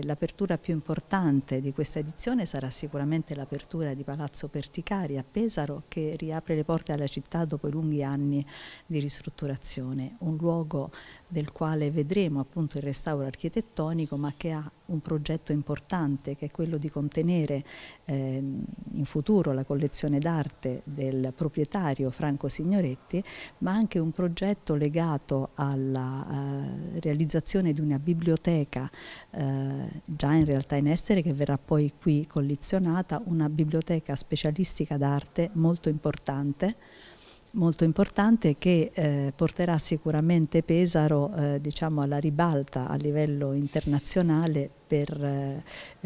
L'apertura più importante di questa edizione sarà sicuramente l'apertura di Palazzo Perticari a Pesaro che riapre le porte alla città dopo i lunghi anni di ristrutturazione, un luogo del quale vedremo appunto il restauro architettonico ma che ha un progetto importante che è quello di contenere eh, in futuro la collezione d'arte del proprietario Franco Signoretti ma anche un progetto legato alla eh, realizzazione di una biblioteca eh, già in realtà in essere, che verrà poi qui collezionata, una biblioteca specialistica d'arte molto importante, molto importante che eh, porterà sicuramente Pesaro eh, diciamo alla ribalta a livello internazionale per eh,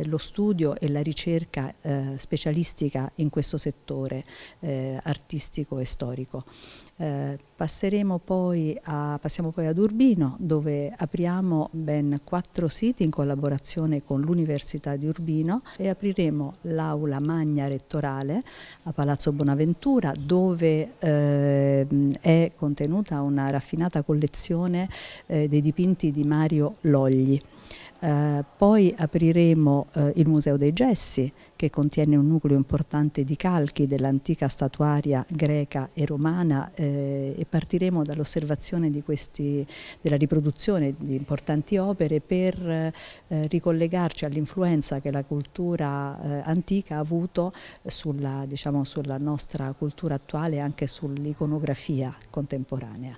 lo studio e la ricerca eh, specialistica in questo settore eh, artistico e storico. passeremo poi a, passiamo poi ad Urbino dove apriamo ben quattro siti in collaborazione con l'Università di Urbino e apriremo l'aula magna rettorale a Palazzo Bonaventura dove eh, è contenuta una raffinata collezione eh, dei dipinti di Mario Logli. Eh, poi apriremo eh, il Museo dei Gessi che contiene un nucleo importante di calchi dell'antica statuaria greca e romana eh, e partiremo dall'osservazione della riproduzione di importanti opere per eh, ricollegarci all'influenza che la cultura eh, antica ha avuto sulla, diciamo, sulla, nostra cultura attuale e anche sull'iconografia contemporanea.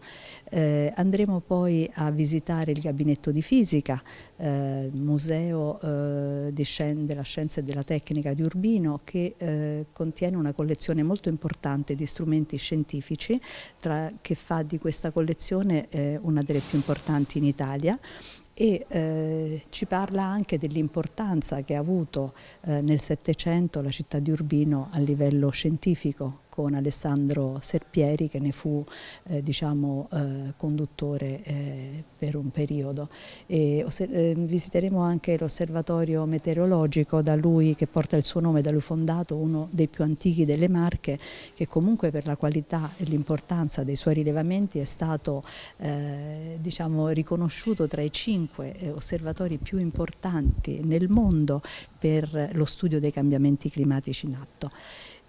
andremo poi a visitare il gabinetto di fisica eh, Museo eh, della Scienza e della Tecnica di Urbino che eh, contiene una collezione molto importante di strumenti scientifici tra, che fa di questa collezione eh, una delle più importanti in Italia e eh, ci parla anche dell'importanza che ha avuto eh, nel Settecento la città di Urbino a livello scientifico con Alessandro Serpieri che ne fu eh, diciamo, eh, conduttore eh, per un periodo. E, ehm, visiteremo anche l'osservatorio meteorologico da lui che porta il suo nome, da lui fondato, uno dei più antichi delle Marche che comunque per la qualità e l'importanza dei suoi rilevamenti è stato eh, diciamo, riconosciuto tra i cinque eh, osservatori più importanti nel mondo per lo studio dei cambiamenti climatici in atto.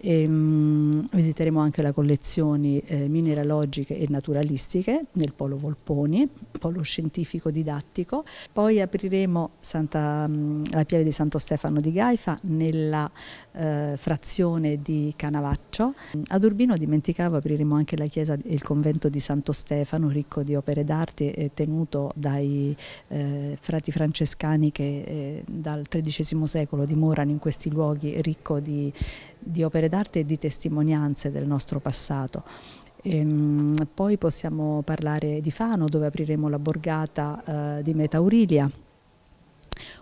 E, um, visiteremo anche le collezioni eh, mineralogiche e naturalistiche nel Polo Volponi, Polo Scientifico Didattico. Poi apriremo Santa, um, la Pieve di Santo Stefano di Gaifa nella eh, frazione di Canavaccio. Ad Urbino, dimenticavo, apriremo anche la chiesa e il convento di Santo Stefano, ricco di opere d'arte e eh, tenuto dai eh, frati francescani che eh, dal XIII secolo dimorano in questi luoghi ricco di, di opere d'arte d'arte e di testimonianze del nostro passato. Ehm, poi possiamo parlare di Fano dove apriremo la borgata eh, di Metaurilia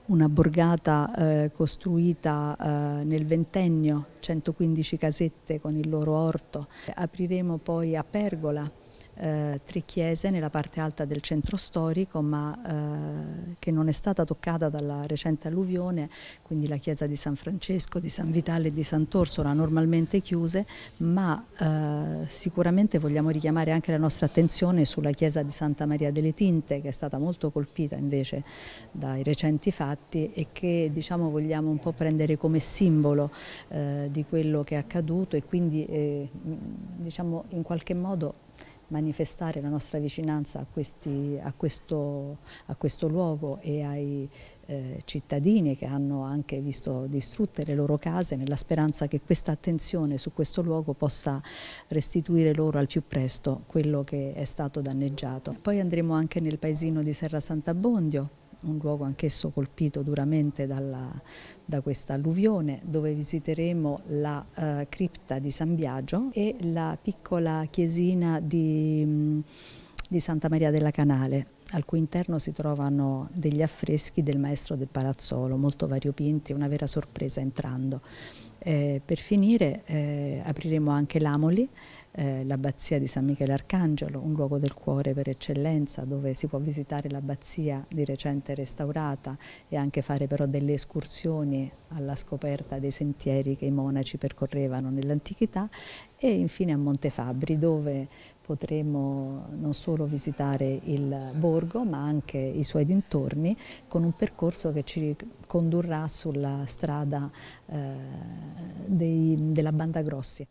una borgata eh, costruita eh, nel ventennio, 115 casette con il loro orto. Apriremo poi a Pergola, eh, Trichiese nella parte alta del centro storico ma eh, che non è stata toccata dalla recente alluvione, quindi la chiesa di San Francesco, di San Vitale e di Sant'Orsola normalmente chiuse, ma eh, sicuramente vogliamo richiamare anche la nostra attenzione sulla chiesa di Santa Maria delle Tinte che è stata molto colpita invece dai recenti fatti e che diciamo vogliamo un po' prendere come simbolo eh, di quello che è accaduto e quindi eh, diciamo in qualche modo manifestare la nostra vicinanza a, questi, a, questo, a questo, luogo e ai eh, cittadini che hanno anche visto distrutte le loro case nella speranza che questa attenzione su questo luogo possa restituire loro al più presto quello che è stato danneggiato. Poi andremo anche nel paesino di Serra Santa Bondio un luogo anch'esso colpito duramente dalla, da questa alluvione, dove visiteremo la eh, cripta di San Biagio e la piccola chiesina di, mm, di Santa Maria della Canale al cui interno si trovano degli affreschi del maestro del Palazzolo, molto variopinti, una vera sorpresa entrando. Eh, per finire eh, apriremo anche l'Amoli, eh, l'abbazia di San Michele Arcangelo, un luogo del cuore per eccellenza dove si può visitare l'abbazia di recente restaurata e anche fare però delle escursioni alla scoperta dei sentieri che i monaci percorrevano nell'antichità e infine a Montefabbri dove potremo non solo visitare il borgo ma anche i suoi dintorni con un percorso che ci condurrà sulla strada eh, dei, della Banda Grossi.